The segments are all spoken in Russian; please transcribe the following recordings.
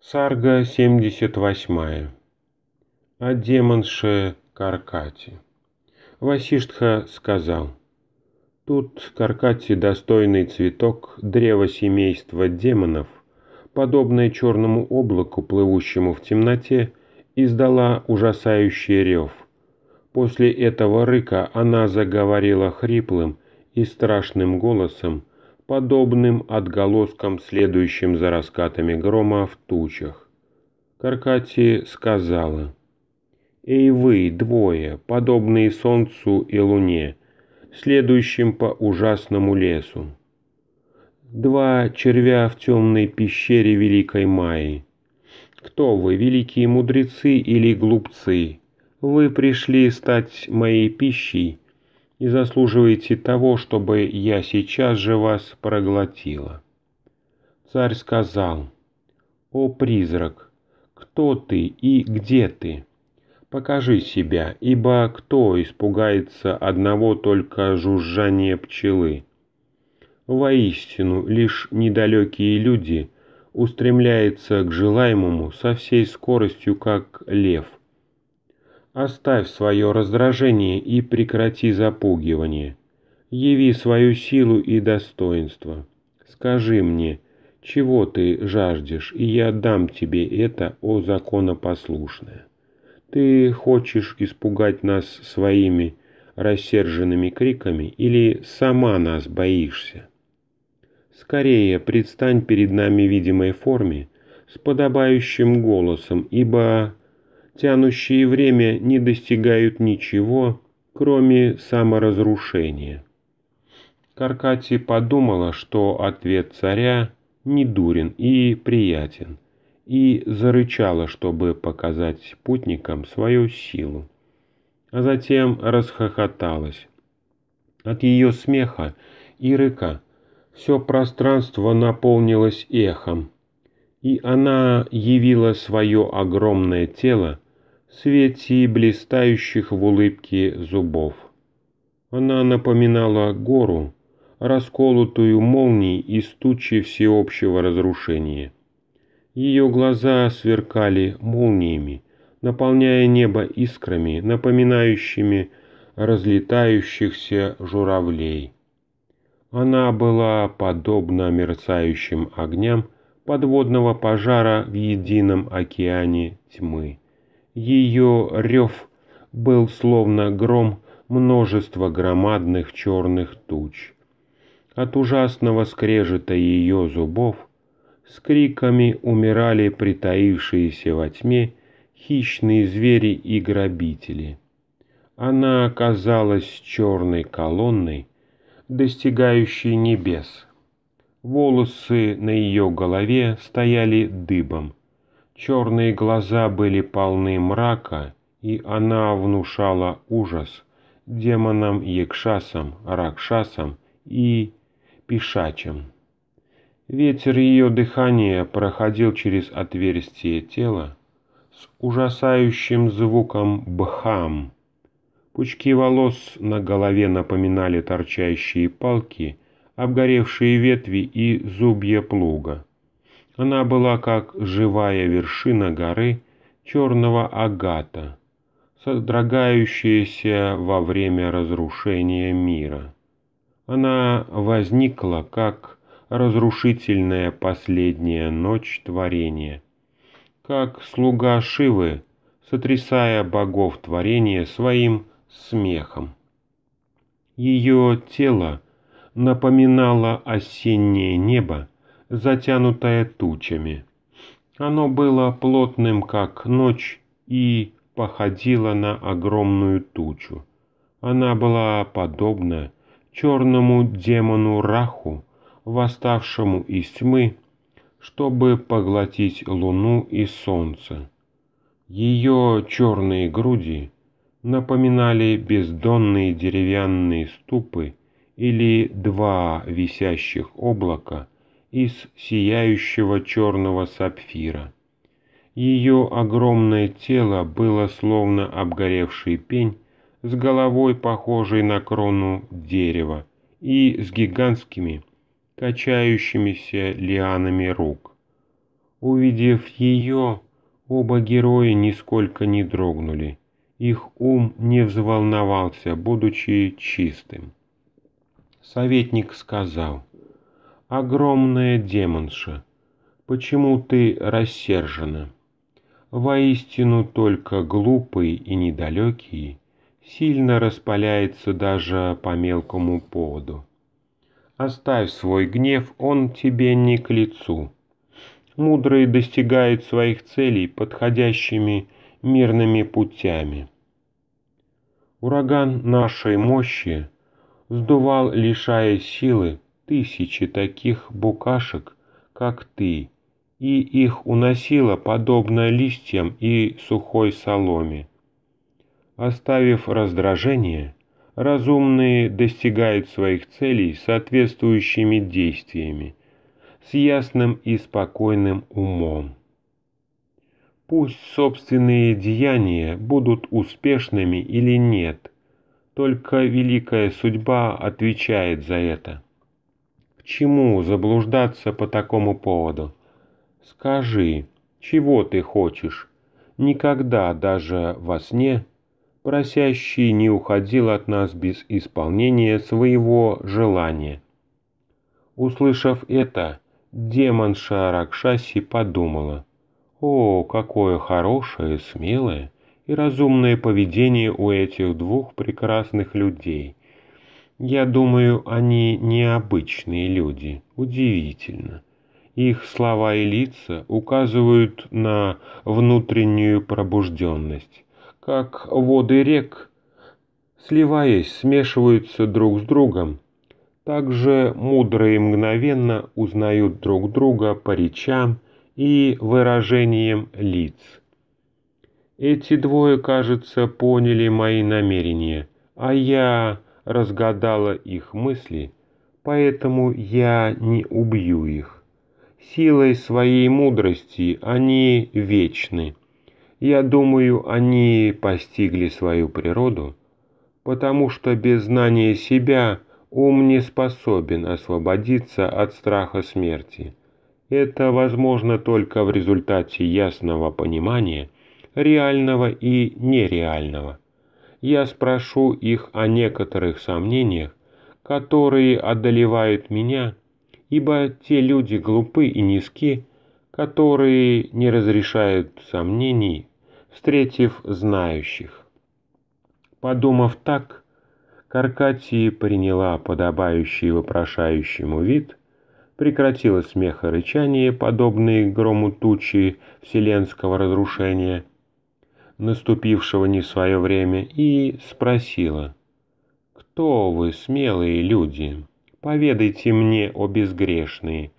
Сарга 78. О демонше Каркати. Васиштха сказал, «Тут Каркати достойный цветок древа семейства демонов, подобное черному облаку, плывущему в темноте, издала ужасающий рев. После этого рыка она заговорила хриплым и страшным голосом, подобным отголоскам, следующим за раскатами грома в тучах. Каркати сказала, «Эй вы, двое, подобные солнцу и луне, следующим по ужасному лесу. Два червя в темной пещере Великой Майи. Кто вы, великие мудрецы или глупцы? Вы пришли стать моей пищей, и заслуживаете того, чтобы я сейчас же вас проглотила». Царь сказал, «О призрак, кто ты и где ты? Покажи себя, ибо кто испугается одного только жужжания пчелы? Воистину, лишь недалекие люди устремляются к желаемому со всей скоростью, как лев, Оставь свое раздражение и прекрати запугивание. Яви свою силу и достоинство. Скажи мне, чего ты жаждешь, и я дам тебе это, о законопослушное. Ты хочешь испугать нас своими рассерженными криками или сама нас боишься? Скорее предстань перед нами в видимой форме, с подобающим голосом, ибо тянущие время, не достигают ничего, кроме саморазрушения. Каркати подумала, что ответ царя недурен и приятен, и зарычала, чтобы показать путникам свою силу. А затем расхохоталась. От ее смеха и рыка все пространство наполнилось эхом, и она явила свое огромное тело, свете блистающих в улыбке зубов. Она напоминала гору, расколотую молнией и тучи всеобщего разрушения. Ее глаза сверкали молниями, наполняя небо искрами, напоминающими разлетающихся журавлей. Она была подобна мерцающим огням подводного пожара в едином океане тьмы. Ее рев был словно гром множества громадных черных туч. От ужасного скрежета ее зубов с криками умирали притаившиеся во тьме хищные звери и грабители. Она оказалась черной колонной, достигающей небес. Волосы на ее голове стояли дыбом, Черные глаза были полны мрака, и она внушала ужас демонам Якшасам, Ракшасам и Пишачам. Ветер ее дыхания проходил через отверстие тела с ужасающим звуком «бхам». Пучки волос на голове напоминали торчащие палки, обгоревшие ветви и зубья плуга. Она была как живая вершина горы черного агата, содрогающаяся во время разрушения мира. Она возникла как разрушительная последняя ночь творения, как слуга Шивы, сотрясая богов творения своим смехом. Ее тело напоминало осеннее небо, затянутое тучами. Оно было плотным, как ночь, и походило на огромную тучу. Она была подобна черному демону Раху, восставшему из тьмы, чтобы поглотить луну и солнце. Ее черные груди напоминали бездонные деревянные ступы или два висящих облака – из сияющего черного сапфира. Ее огромное тело было словно обгоревший пень, с головой, похожей на крону дерева, и с гигантскими, качающимися лианами рук. Увидев ее, оба героя нисколько не дрогнули, их ум не взволновался, будучи чистым. Советник сказал, огромная демонша, почему ты рассержена? Воистину только глупый и недалекий сильно распаляется даже по мелкому поводу. Оставь свой гнев, он тебе не к лицу. Мудрый достигает своих целей подходящими мирными путями. Ураган нашей мощи сдувал, лишая силы, тысячи таких букашек, как ты, и их уносило подобно листьям и сухой соломе. Оставив раздражение, разумные достигают своих целей соответствующими действиями, с ясным и спокойным умом. Пусть собственные деяния будут успешными или нет, только великая судьба отвечает за это чему заблуждаться по такому поводу? Скажи, чего ты хочешь? Никогда даже во сне просящий не уходил от нас без исполнения своего желания. Услышав это, демон Шаракшаси подумала, «О, какое хорошее, смелое и разумное поведение у этих двух прекрасных людей! Я думаю, они необычные люди, удивительно. Их слова и лица указывают на внутреннюю пробужденность. Как воды рек, сливаясь, смешиваются друг с другом. Также мудрые мгновенно узнают друг друга по речам и выражениям лиц. Эти двое, кажется, поняли мои намерения, а я разгадала их мысли, поэтому я не убью их. Силой своей мудрости они вечны. Я думаю, они постигли свою природу, потому что без знания себя ум не способен освободиться от страха смерти. Это возможно только в результате ясного понимания реального и нереального я спрошу их о некоторых сомнениях, которые одолевают меня, ибо те люди глупы и низки, которые не разрешают сомнений, встретив знающих. Подумав так, Каркатия приняла подобающий вопрошающему вид, прекратила смех и рычание, подобные грому тучи вселенского разрушения – наступившего не в свое время, и спросила, «Кто вы, смелые люди? Поведайте мне, о безгрешные.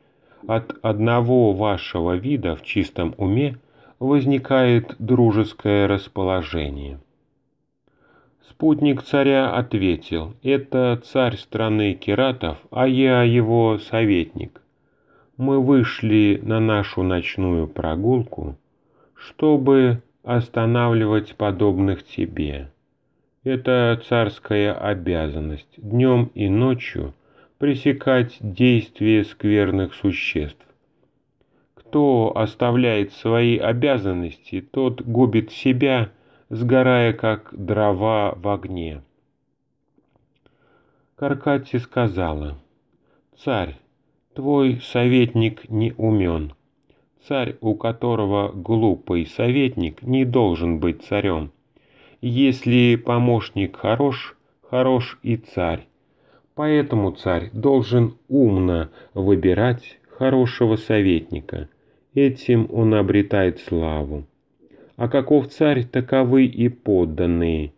От одного вашего вида в чистом уме возникает дружеское расположение». Спутник царя ответил, «Это царь страны Киратов, а я его советник. Мы вышли на нашу ночную прогулку, чтобы останавливать подобных тебе. Это царская обязанность днем и ночью пресекать действия скверных существ. Кто оставляет свои обязанности, тот губит себя, сгорая как дрова в огне. Каркати сказала, «Царь, твой советник не умен, Царь, у которого глупый советник, не должен быть царем. Если помощник хорош, хорош и царь. Поэтому царь должен умно выбирать хорошего советника. Этим он обретает славу. А каков царь, таковы и подданные.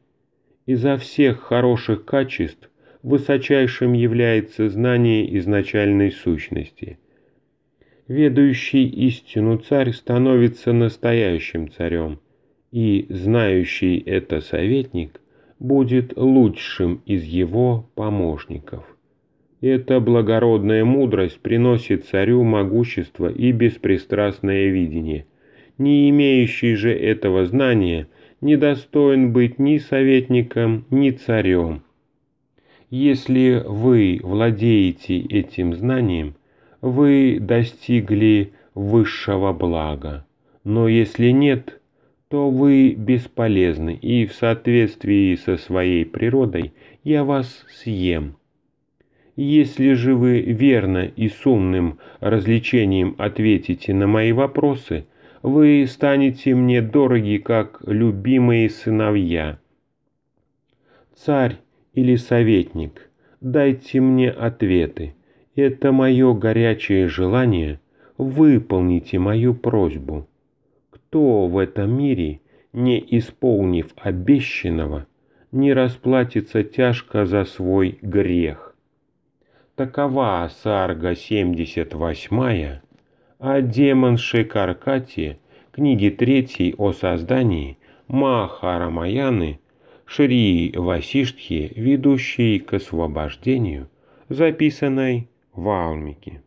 Изо всех хороших качеств высочайшим является знание изначальной сущности – ведающий истину царь становится настоящим царем, и знающий это советник будет лучшим из его помощников. Эта благородная мудрость приносит царю могущество и беспристрастное видение. Не имеющий же этого знания не достоин быть ни советником, ни царем. Если вы владеете этим знанием, вы достигли высшего блага. Но если нет, то вы бесполезны, и в соответствии со своей природой я вас съем. Если же вы верно и с умным развлечением ответите на мои вопросы, вы станете мне дороги, как любимые сыновья. Царь или советник, дайте мне ответы это мое горячее желание выполните мою просьбу. Кто в этом мире, не исполнив обещанного, не расплатится тяжко за свой грех? Такова сарга 78, а демон Шикаркати, книги 3 о создании Махарамаяны, Шри Васиштхи, ведущей к освобождению, записанной валмики